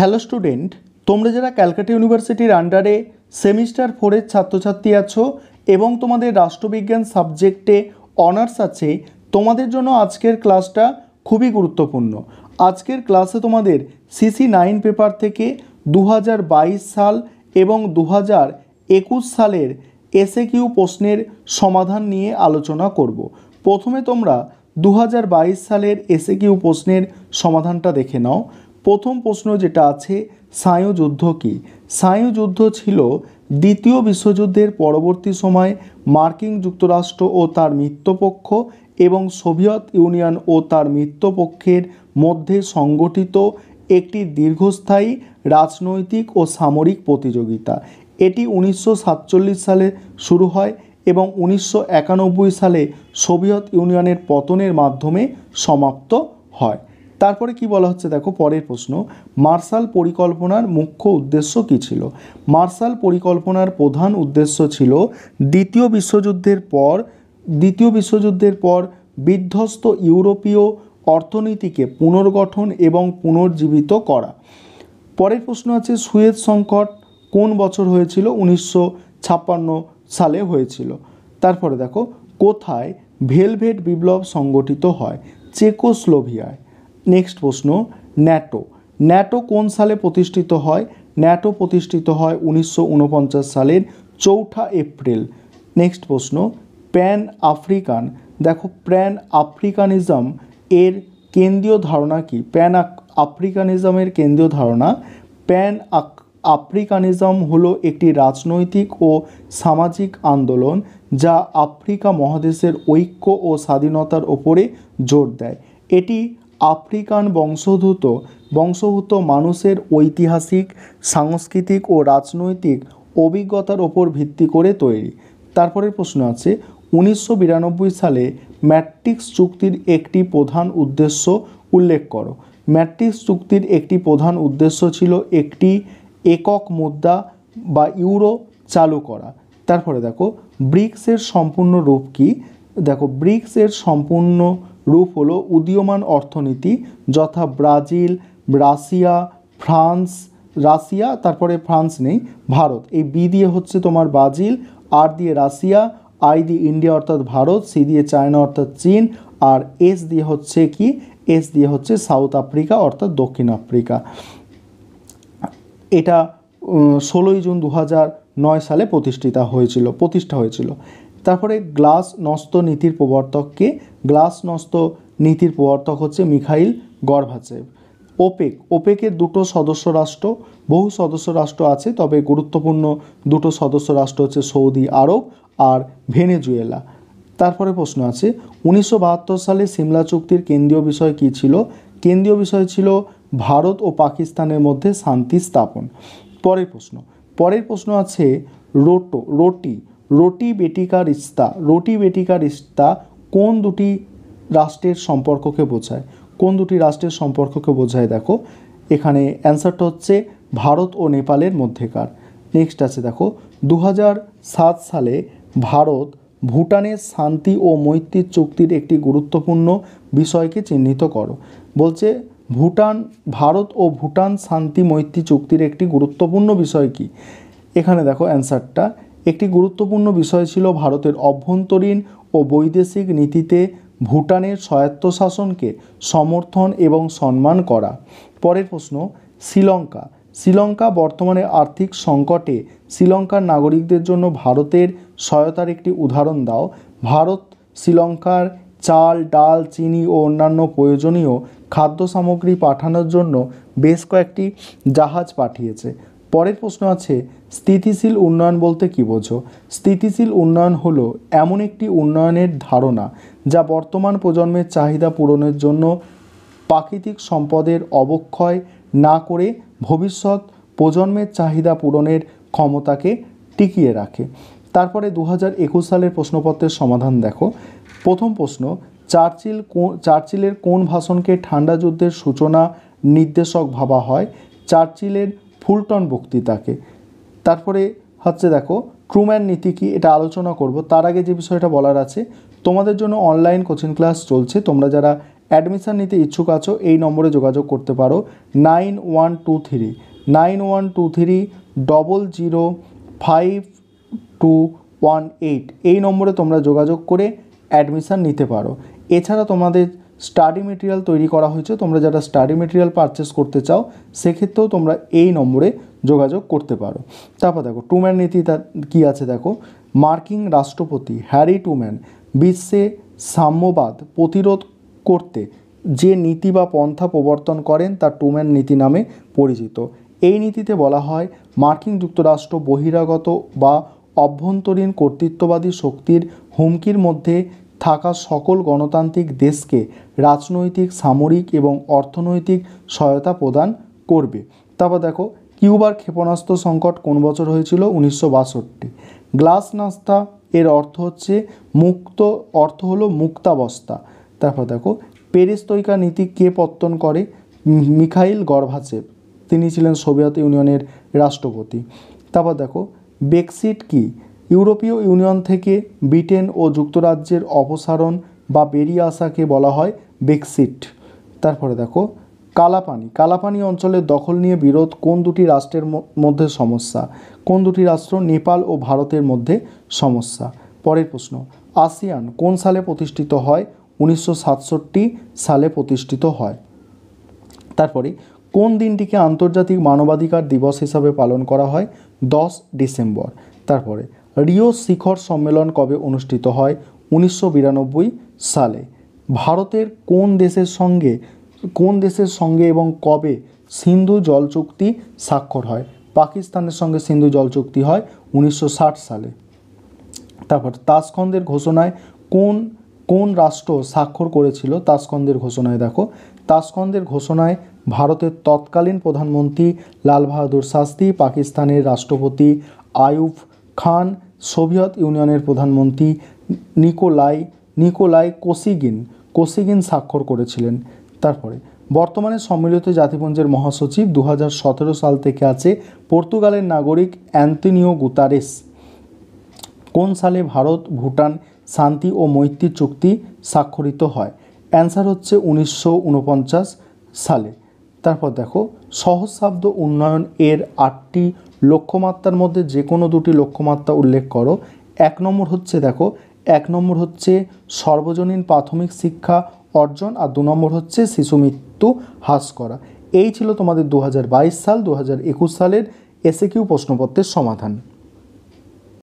hello student তোমরা যারা ক্যালকাটা ইউনিভার্সিটির আন্ডারে সেমিস্টার ফোরের ছাত্রছাত্রী আছো এবং তোমাদের রাষ্ট্রবিজ্ঞান সাবজেক্টে অনার্স আছে তোমাদের জন্য আজকের ক্লাসটা খুবই গুরুত্বপূর্ণ আজকের ক্লাসে তোমাদের সিসি নাইন পেপার থেকে দু সাল এবং দু সালের এসে কিউ প্রশ্নের সমাধান নিয়ে আলোচনা করব প্রথমে তোমরা দু সালের এসে কিউ প্রশ্নের সমাধানটা দেখে নাও প্রথম প্রশ্ন যেটা আছে সায়ু কী কি যুদ্ধ ছিল দ্বিতীয় বিশ্বযুদ্ধের পরবর্তী সময়ে মার্কিন যুক্তরাষ্ট্র ও তার মিত্রপক্ষ এবং সোভিয়েত ইউনিয়ন ও তার মিত্রপক্ষের মধ্যে সংগঠিত একটি দীর্ঘস্থায়ী রাজনৈতিক ও সামরিক প্রতিযোগিতা এটি উনিশশো সালে শুরু হয় এবং উনিশশো সালে সোভিয়েত ইউনিয়নের পতনের মাধ্যমে সমাপ্ত হয় তারপরে কি বলা হচ্ছে দেখো পরের প্রশ্ন মার্শাল পরিকল্পনার মুখ্য উদ্দেশ্য কি ছিল মার্শাল পরিকল্পনার প্রধান উদ্দেশ্য ছিল দ্বিতীয় বিশ্বযুদ্ধের পর দ্বিতীয় বিশ্বযুদ্ধের পর বিধ্বস্ত ইউরোপীয় অর্থনীতিকে পুনর্গঠন এবং পুনর্জীবিত করা পরের প্রশ্ন আছে সুয়েজ সংকট কোন বছর হয়েছিল উনিশশো সালে হয়েছিল তারপরে দেখো কোথায় ভেলভেট বিপ্লব সংগঠিত হয় চেকোস্লোভিয়ায় নেক্সট প্রশ্ন ন্যাটো ন্যাটো কোন সালে প্রতিষ্ঠিত হয় ন্যাটো প্রতিষ্ঠিত হয় উনিশশো সালের চৌঠা এপ্রিল নেক্সট প্রশ্ন প্যান আফ্রিকান দেখো প্যান আফ্রিকানিজম এর কেন্দ্রীয় ধারণা কি প্যান আফ্রিকানিজমের কেন্দ্রীয় ধারণা প্যান আফ্রিকানিজম হলো একটি রাজনৈতিক ও সামাজিক আন্দোলন যা আফ্রিকা মহাদেশের ঐক্য ও স্বাধীনতার ওপরে জোর দেয় এটি আফ্রিকান বংশোদ্ভূত বংশোদ্ভূত মানুষের ঐতিহাসিক সাংস্কৃতিক ও রাজনৈতিক অভিজ্ঞতার ওপর ভিত্তি করে তৈরি তারপরের প্রশ্ন আছে উনিশশো সালে ম্যাট্রিক্স চুক্তির একটি প্রধান উদ্দেশ্য উল্লেখ করো ম্যাট্রিক্স চুক্তির একটি প্রধান উদ্দেশ্য ছিল একটি একক মুদ্রা বা ইউরো চালু করা তারপরে দেখো ব্রিক্সের সম্পূর্ণ রূপ কি দেখো ব্রিক্সের সম্পূর্ণ রূপ হলো উদীয়মান অর্থনীতি যথা ব্রাজিল রাশিয়া ফ্রান্স রাশিয়া তারপরে ফ্রান্স নেই ভারত এই বি দিয়ে হচ্ছে তোমার ব্রাজিল আর দিয়ে রাশিয়া আই দিয়ে ইন্ডিয়া অর্থাৎ ভারত সি দিয়ে চায়না অর্থাৎ চীন আর এস দিয়ে হচ্ছে কি এস দিয়ে হচ্ছে সাউথ আফ্রিকা অর্থাৎ দক্ষিণ আফ্রিকা এটা ষোলোই জুন দু নয় সালে প্রতিষ্ঠিতা হয়েছিল প্রতিষ্ঠা হয়েছিল তারপরে গ্লাস নস্ত নীতির প্রবর্তককে গ্লাসনস্ত নীতির প্রবর্তক হচ্ছে মিখাইল গর্ভাচেভ ওপেক ওপেকের দুটো সদস্য রাষ্ট্র বহু সদস্য রাষ্ট্র আছে তবে গুরুত্বপূর্ণ দুটো সদস্য রাষ্ট্র হচ্ছে সৌদি আরব আর ভেনেজুয়েলা তারপরে প্রশ্ন আছে উনিশশো সালে সিমলা চুক্তির কেন্দ্রীয় বিষয় কী ছিল কেন্দ্রীয় বিষয় ছিল ভারত ও পাকিস্তানের মধ্যে শান্তি স্থাপন পরের প্রশ্ন পরের প্রশ্ন আছে রোটো রোটি রোটি বেটিকা রিস্তা রোটি বেটিকা রিস্তা কোন দুটি রাষ্ট্রের সম্পর্ককে বোঝায় কোন দুটি রাষ্ট্রের সম্পর্ককে বোঝায় দেখো এখানে অ্যান্সারটা হচ্ছে ভারত ও নেপালের মধ্যেকার নেক্সট আছে দেখো দু সালে ভারত ভুটানের শান্তি ও মৈত্রীর চুক্তির একটি গুরুত্বপূর্ণ বিষয়কে চিহ্নিত করো বলছে ভুটান ভারত ও ভুটান শান্তি মৈত্রী চুক্তির একটি গুরুত্বপূর্ণ বিষয় কি এখানে দেখো অ্যান্সারটা একটি গুরুত্বপূর্ণ বিষয় ছিল ভারতের অভ্যন্তরীণ ও বৈদেশিক নীতিতে ভুটানের স্বায়ত্তশাসনকে সমর্থন এবং সম্মান করা পরের প্রশ্ন শ্রীলঙ্কা শ্রীলঙ্কা বর্তমানে আর্থিক সংকটে শ্রীলঙ্কার নাগরিকদের জন্য ভারতের সহায়তার একটি উদাহরণ দাও ভারত শ্রীলঙ্কার চাল ডাল চিনি ও অন্যান্য প্রয়োজনীয় খাদ্য সামগ্রী পাঠানোর জন্য বেশ কয়েকটি জাহাজ পাঠিয়েছে পরের প্রশ্ন আছে স্থিতিশীল উন্নয়ন বলতে কী বোঝো স্থিতিশীল উন্নয়ন হলো এমন একটি উন্নয়নের ধারণা যা বর্তমান প্রজন্মের চাহিদা পূরণের জন্য প্রাকৃতিক সম্পদের অবক্ষয় না করে ভবিষ্যৎ প্রজন্মের চাহিদা পূরণের ক্ষমতাকে টিকিয়ে রাখে তারপরে দু সালের প্রশ্নপত্রের সমাধান দেখো প্রথম প্রশ্ন চার্চিল চার্চিলের কোন ভাষণকে ঠান্ডা যুদ্ধের সূচনা নির্দেশক ভাবা হয় চার্চিলের ফুলটন বক্তৃতাকে তারপরে হচ্ছে দেখো ট্রুম্যান নীতি কি এটা আলোচনা করব তার আগে যে বিষয়টা বলার আছে তোমাদের জন্য অনলাইন কোচিং ক্লাস চলছে তোমরা যারা অ্যাডমিশান নিতে ইচ্ছুক আছো এই নম্বরে যোগাযোগ করতে পারো nine one two three nine one two three double zero five two one eight এই নম্বরে তোমরা যোগাযোগ করে অ্যাডমিশান নিতে পারো এছাড়া তোমাদের স্টাডি মেটেরিয়াল তৈরি করা হয়েছে তোমরা যারা স্টাডি মেটেরিয়াল পারচেস করতে চাও সেক্ষেত্রেও তোমরা এই নম্বরে যোগাযোগ করতে পারো তারপর দেখো টুম্যান নীতি কি আছে দেখো মার্কিং রাষ্ট্রপতি হ্যারি টুম্যান বিশ্বে সাম্যবাদ প্রতিরোধ করতে যে নীতি বা পন্থা প্রবর্তন করেন তা টুম্যান নীতি নামে পরিচিত এই নীতিতে বলা হয় মার্কিন যুক্তরাষ্ট্র বহিরাগত বা অভ্যন্তরীণ কর্তৃত্ববাদী শক্তির হুমকির মধ্যে থাকা সকল গণতান্ত্রিক দেশকে রাজনৈতিক সামরিক এবং অর্থনৈতিক সহায়তা প্রদান করবে তারপর দেখো কিউবার ক্ষেপণাস্ত্র সংকট কোন বছর হয়েছিল উনিশশো বাষট্টি গ্লাস নাস্তা এর অর্থ হচ্ছে মুক্ত অর্থ হলো মুক্তাবস্থা তারপর দেখো পেরেস্তৈকা নীতি কে পত্তন করে মিখাইল গর্ভাচেভ তিনি ছিলেন সোভিয়েত ইউনিয়নের রাষ্ট্রপতি তারপর দেখো বেকসিট কি ইউরোপীয় ইউনিয়ন থেকে ব্রিটেন ও যুক্তরাজ্যের অপসারণ বা বেরিয়ে আসাকে বলা হয় বেক্সিট তারপরে দেখো কালাপানি কালাপানি অঞ্চলের দখল নিয়ে বিরোধ কোন দুটি রাষ্ট্রের মধ্যে সমস্যা কোন দুটি রাষ্ট্র নেপাল ও ভারতের মধ্যে সমস্যা পরের প্রশ্ন আসিয়ান কোন সালে প্রতিষ্ঠিত হয় উনিশশো সালে প্রতিষ্ঠিত হয় তারপরে কোন দিনটিকে আন্তর্জাতিক মানবাধিকার দিবস হিসাবে পালন করা হয় দশ ডিসেম্বর তারপরে রিও শিখর সম্মেলন কবে অনুষ্ঠিত হয় উনিশশো সালে ভারতের কোন দেশের সঙ্গে কোন দেশের সঙ্গে এবং কবে সিন্ধু জল চুক্তি স্বাক্ষর হয় পাকিস্তানের সঙ্গে সিন্ধু জল চুক্তি হয় উনিশশো সালে তারপর তাসকন্দের ঘোষণায় কোন কোন রাষ্ট্র স্বাক্ষর করেছিল তাসকন্দের ঘোষণায় দেখো তাসকন্দের ঘোষণায় ভারতের তৎকালীন প্রধানমন্ত্রী লাল বাহাদুর পাকিস্তানের রাষ্ট্রপতি আয়ুব খান সোভিয়েত ইউনিয়নের প্রধানমন্ত্রী নিকোলাই নিকোলাই কোসিগিন কোসিগিন স্বাক্ষর করেছিলেন তারপরে বর্তমানে সম্মিলিত জাতিপুঞ্জের মহাসচিব দু সাল থেকে আছে পর্তুগালের নাগরিক অ্যান্টনিও গুতারেস কোন সালে ভারত ভুটান শান্তি ও মৈত্রী চুক্তি স্বাক্ষরিত হয় অ্যান্সার হচ্ছে উনিশশো সালে তারপর দেখো সহস্রাব্দ উন্নয়ন এর আটটি লক্ষ্যমাত্রার মধ্যে যে কোনো দুটি লক্ষ্যমাত্রা উল্লেখ করো এক নম্বর হচ্ছে দেখো এক নম্বর হচ্ছে সর্বজনীন প্রাথমিক শিক্ষা অর্জন আর দু নম্বর হচ্ছে শিশু মৃত্যু হ্রাস করা এই ছিল তোমাদের দু সাল দু সালের কিউ প্রশ্নপত্রের সমাধান